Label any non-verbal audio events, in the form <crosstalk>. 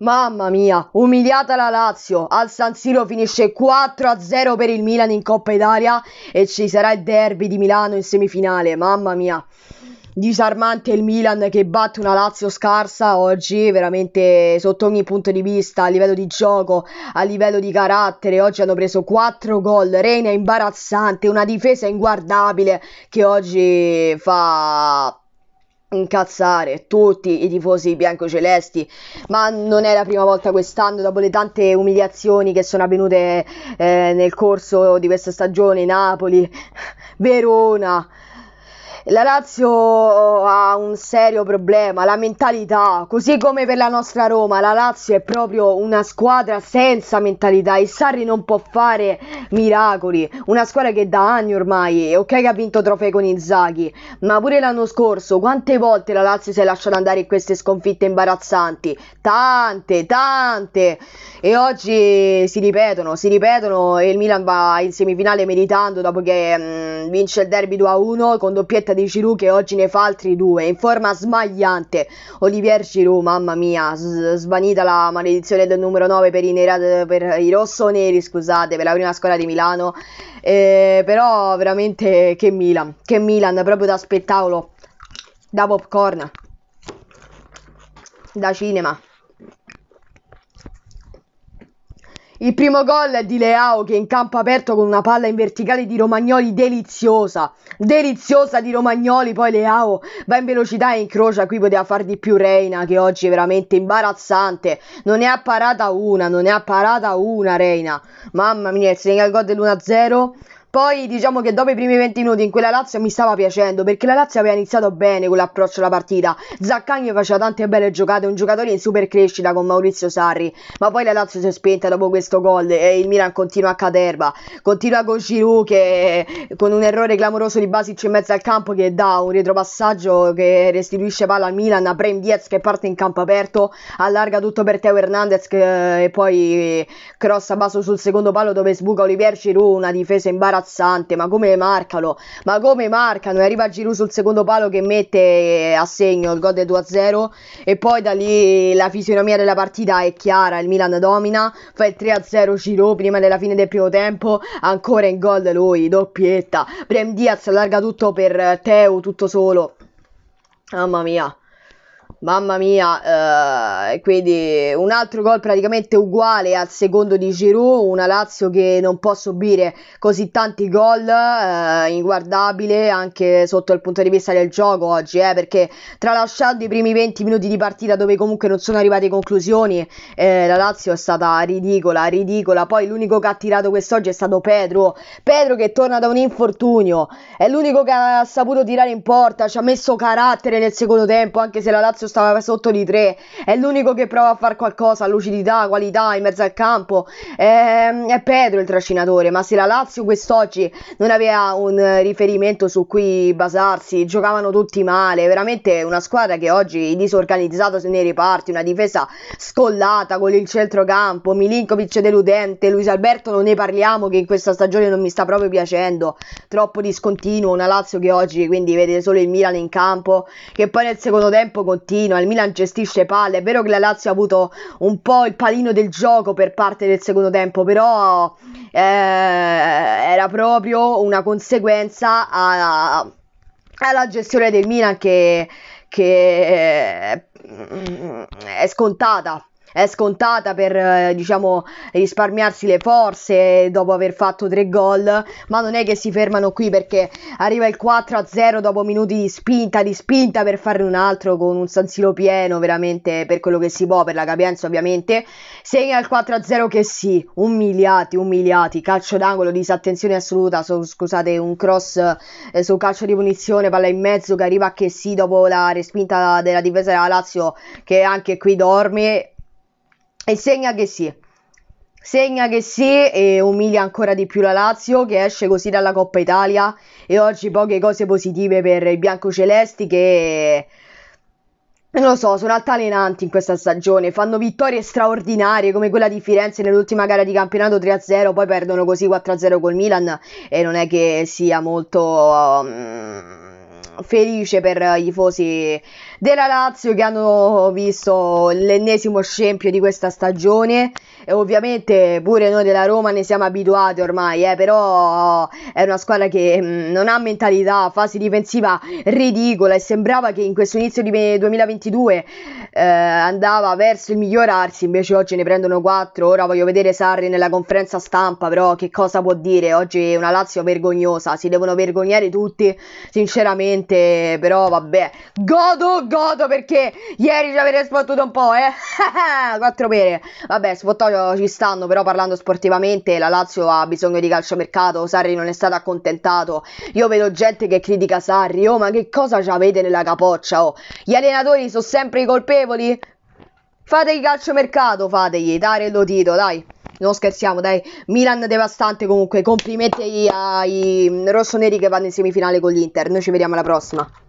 Mamma mia, umiliata la Lazio, al San Siro finisce 4-0 per il Milan in Coppa Italia e ci sarà il derby di Milano in semifinale, mamma mia. Disarmante il Milan che batte una Lazio scarsa oggi, veramente sotto ogni punto di vista, a livello di gioco, a livello di carattere. Oggi hanno preso 4 gol, Reina imbarazzante, una difesa inguardabile che oggi fa incazzare tutti i tifosi biancocelesti, ma non è la prima volta quest'anno, dopo le tante umiliazioni che sono avvenute eh, nel corso di questa stagione, Napoli, <laughs> Verona, la Lazio ha un serio problema, la mentalità, così come per la nostra Roma, la Lazio è proprio una squadra senza mentalità, il Sarri non può fare miracoli, una squadra che da anni ormai, ok che ha vinto trofei con Inzaghi, ma pure l'anno scorso quante volte la Lazio si è lasciata andare in queste sconfitte imbarazzanti? Tante, tante! E oggi si ripetono, si ripetono e il Milan va in semifinale meritando dopo che mh, mm, vince il derby 2-1 con doppietta doppietta di Giroud che oggi ne fa altri due in forma smagliante. Olivier Giroud, mamma mia, svanita la maledizione del numero 9 per i, nera- per i rossoneri, scusate, per la prima squadra di Milano. Eh, però veramente che Milan, che Milan, proprio da spettacolo, da popcorn, da cinema. Il primo gol è di Leao che in campo aperto con una palla in verticale di Romagnoli deliziosa, deliziosa di Romagnoli, poi Leao va in velocità e incrocia, qui poteva far di più Reina che oggi è veramente imbarazzante, non ne ha parata una, non ne ha parata una Reina, mamma mia, il segna il gol dell'1-0 poi diciamo che dopo i primi 20 minuti in quella Lazio mi stava piacendo perché la Lazio aveva iniziato bene con l'approccio alla partita. Zaccagni faceva tante belle giocate, un giocatore in super crescita con Maurizio Sarri, ma poi la Lazio si è spenta dopo questo gol e il Milan continua a caterba, continua con Giroud che con un errore clamoroso di Basic in mezzo al campo che dà un retropassaggio che restituisce palla al Milan, a Brem Diaz che parte in campo aperto, allarga tutto per Teo Hernandez che, e poi cross a basso sul secondo palo dove sbuca Olivier Giroud, una difesa in barra imbarazzante, ma come marcano? Ma come marcano? E arriva Giroud sul secondo palo che mette eh, a segno il gol del 2-0 e poi da lì la fisionomia della partita è chiara, il Milan domina, fa il 3-0 Giroud prima della fine del primo tempo, ancora in gol lui, doppietta, Prem Diaz allarga tutto per eh, Teo tutto solo. Mamma mia mamma mia, eh, quindi un altro gol praticamente uguale al secondo di Giroud, una Lazio che non può subire così tanti gol, eh, inguardabile anche sotto il punto di vista del gioco oggi, eh, perché tralasciando i primi 20 minuti di partita dove comunque non sono arrivate conclusioni, eh, la Lazio è stata ridicola, ridicola, poi l'unico che ha tirato quest'oggi è stato Pedro, Pedro che torna da un infortunio, è l'unico che ha saputo tirare in porta, ci ha messo carattere nel secondo tempo, anche se la Lazio stava sotto di 3, è l'unico che prova a fare qualcosa, lucidità, qualità in mezzo al campo, è, ehm, è Pedro il trascinatore, ma se la Lazio quest'oggi non aveva un eh, riferimento su cui basarsi, giocavano tutti male, veramente una squadra che oggi è disorganizzata nei reparti, una difesa scollata con il centrocampo, Milinkovic deludente, Luis Alberto non ne parliamo che in questa stagione non mi sta proprio piacendo, troppo discontinuo, una Lazio che oggi quindi vede solo il Milan in campo, che poi nel secondo tempo continua Pochettino, il Milan gestisce palle, è vero che la Lazio ha avuto un po' il palino del gioco per parte del secondo tempo, però eh, era proprio una conseguenza alla, alla gestione del Milan che, che eh, è scontata è scontata per eh, diciamo risparmiarsi le forze dopo aver fatto tre gol ma non è che si fermano qui perché arriva il 4 0 dopo minuti di spinta di spinta per fare un altro con un sansilo pieno veramente per quello che si può per la capienza ovviamente segna il 4 0 che sì umiliati umiliati calcio d'angolo disattenzione assoluta so, scusate un cross eh, su calcio di punizione palla in mezzo che arriva che sì dopo la respinta della difesa della Lazio che anche qui dorme e segna che sì. Segna che sì e umilia ancora di più la Lazio che esce così dalla Coppa Italia e oggi poche cose positive per i biancocelesti che non lo so, sono altalenanti in questa stagione, fanno vittorie straordinarie come quella di Firenze nell'ultima gara di campionato 3-0, poi perdono così 4-0 col Milan e non è che sia molto um, felice per i tifosi della Lazio che hanno visto l'ennesimo scempio di questa stagione e ovviamente pure noi della Roma ne siamo abituati ormai, eh, però è una squadra che mm, non ha mentalità, fase difensiva ridicola e sembrava che in questo inizio di 2022 eh, andava verso il migliorarsi, invece oggi ne prendono 4, ora voglio vedere Sarri nella conferenza stampa, però che cosa può dire? Oggi è una Lazio vergognosa, si devono vergognare tutti, sinceramente, però vabbè, godo godo perché ieri ci avete sfottuto un po', eh? <laughs> Quattro pere. Vabbè, sfottò ci stanno, però parlando sportivamente la Lazio ha bisogno di calciomercato, Sarri non è stato accontentato. Io vedo gente che critica Sarri, oh ma che cosa ci avete nella capoccia, oh? Gli allenatori sono sempre i colpevoli? Fategli calciomercato, fategli, dare il lotito, dai non scherziamo, dai. Milan devastante comunque. Complimenti ai rossoneri che vanno in semifinale con l'Inter. Noi ci vediamo alla prossima.